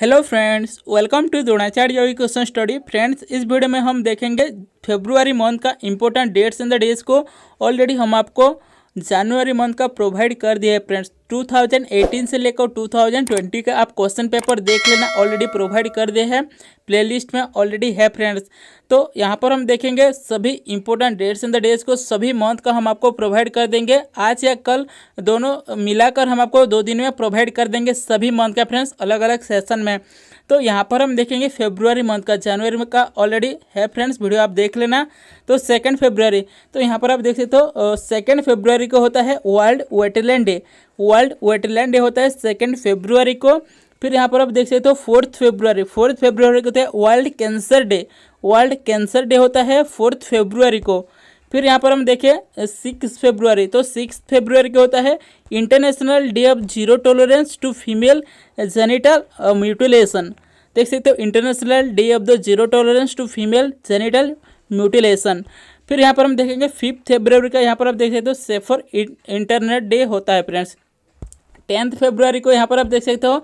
hello friends welcome to Dronacharya question study friends इस video में हम देखेंगे फेब्रुवरी मंथ का important dates and the days को ऑलरेडी हम आपको जनवरी मंथ का प्रोवाइड कर दिया है फ्रेंड्स 2018 से लेकर 2020 का आप क्वेश्चन पेपर देख लेना ऑलरेडी प्रोवाइड कर दे है प्लेलिस्ट में ऑलरेडी है फ्रेंड्स तो यहाँ पर हम देखेंगे सभी important dates in the days को सभी मंथ का हम आपको प्रोवाइड कर देंगे आज या कल दोनों मिलाकर हम आपको दो दिन में प्रोवाइड कर देंगे सभी मंथ का फ्रेंड्स अलग अलग सेशन में तो यहाँ पर हम देखेंगे फेब्रुवरी मंथ का जनवरी का ऑलरेडी है फ्रेंड्स वीडियो आप देख लेना तो सेकेंड फेब्रुवरी तो यहाँ पर आप देख सकते हो सेकेंड फेब्रुवरी को होता है world wetland day world world wetland day होता है सेकेंड फेब्रुवरी को फिर यहाँ पर आप देख सकते हो फोर्थ फेब्रुवरी फोर्थ फेब्रुवरी को तो होता है world cancer day world cancer day होता है फोर्थ फेब्रुवरी को फिर यहाँ पर हम देखें सिक्स फेब्रुवरी तो सिक्स फेब्रुवरी का होता है international day of zero tolerance to female genital mutilation देख सकते हो international day of the zero tolerance to female genital mutilation फिर यहाँ पर हम देखेंगे फिफ्थ फेब्रुवरी का यहाँ पर आप देख सकते हो सेफर इंटरनेट डे होता है फ्रेंड्स टेंथ फेब्रुआरी को यहाँ पर आप देख सकते हो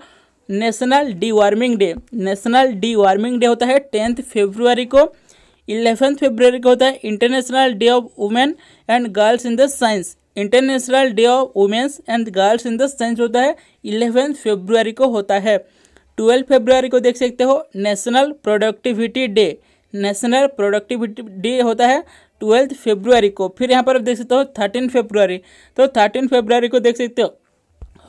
national deworming day national deworming day होता है टेंथ फेब्रुआरी को इलेवेंथ फेब्रुआरी को होता है international day of women and girls in the science international day of women's and girls in the science होता है इलेवेंथ फेब्रुआरी को होता है ट्वेल्थ फेब्रुआरी को देख सकते हो national productivity day national productivity day होता है ट्वेल्थ फेब्रुआरी को फिर यहाँ पर आप देख सकते हो थर्टीन फेब्रुआरी तो थर्टीन फेब्रुआरी को देख सकते हो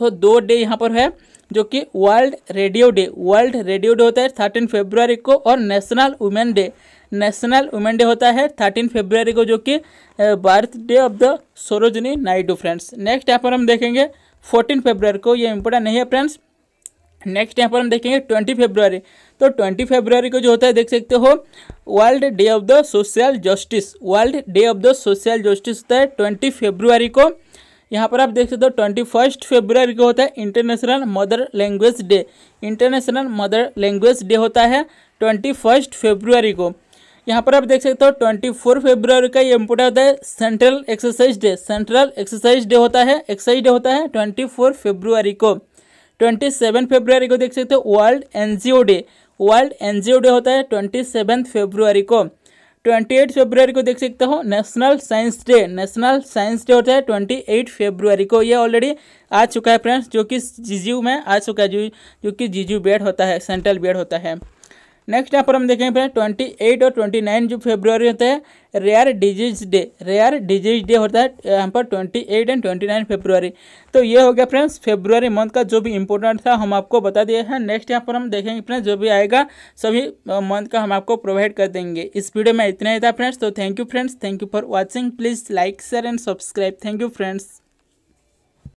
दो डे यहाँ पर है जो कि world radio day world radio day होता है थर्टीन फेब्रुवरी को और national women day national women day होता है थर्टीन फेब्रुवरी को जो कि birthday of the Sarojini Naidu friends next यहाँ पर हम देखेंगे फोर्टीन फेब्रुआरी को ये इंपॉर्टेंट नहीं है फ्रेंड्स नेक्स्ट यहाँ पर हम देखेंगे ट्वेंटी फेब्रुवरी तो ट्वेंटी फेब्रुवरी को जो होता है देख सकते हो world day of the social justice world day of the social justice होता है ट्वेंटी फेब्रुवरी को यहाँ पर आप देख सकते हो ट्वेंटी फर्स्ट फेब्रुवरी को होता है international mother language day international mother language day होता है ट्वेंटी फर्स्ट फेब्रुवरी को यहाँ पर आप देख सकते हो ट्वेंटी फोर फेब्रुवरी का ये इम्पोर्टेंट होता है central exercise day central exercise day होता है एक्सरसाइज डे होता है ट्वेंटी फोर फेब्रुवरी को ट्वेंटी सेवन फेब्रुवरी को देख सकते हो world NGO day world NGO day होता है ट्वेंटी सेवन फेब्रुवरी को ट्वेंटी एट फेब्रुआरी को देख सकते हो national science day national science day होता है ट्वेंटी एट फेब्रुआरी को ये ऑलरेडी आ चुका है फ्रेंड्स जो कि जीजू में आ चुका है जो, जो कि जीजू बेड होता है सेंट्रल बेड होता है नेक्स्ट यहाँ पर हम देखेंगे फ्रेंड ट्वेंटी एट और ट्वेंटी नाइन जो फेब्रुवरी होता है rare disease day rare disease day होता है यहाँ पर twenty eight and twenty nine February तो ये हो गया फ्रेंड्स फेब्रुवरी मंथ का जो भी इंपॉर्टेंट था हम आपको बता दिए हैं नेक्स्ट यहाँ पर हम देखेंगे फ्रेंड्स जो भी आएगा सभी मंथ का हम आपको प्रोवाइड कर देंगे इस वीडियो में इतना ही था फ्रेंड्स तो thank you friends thank you for watching please like share and subscribe thank you friends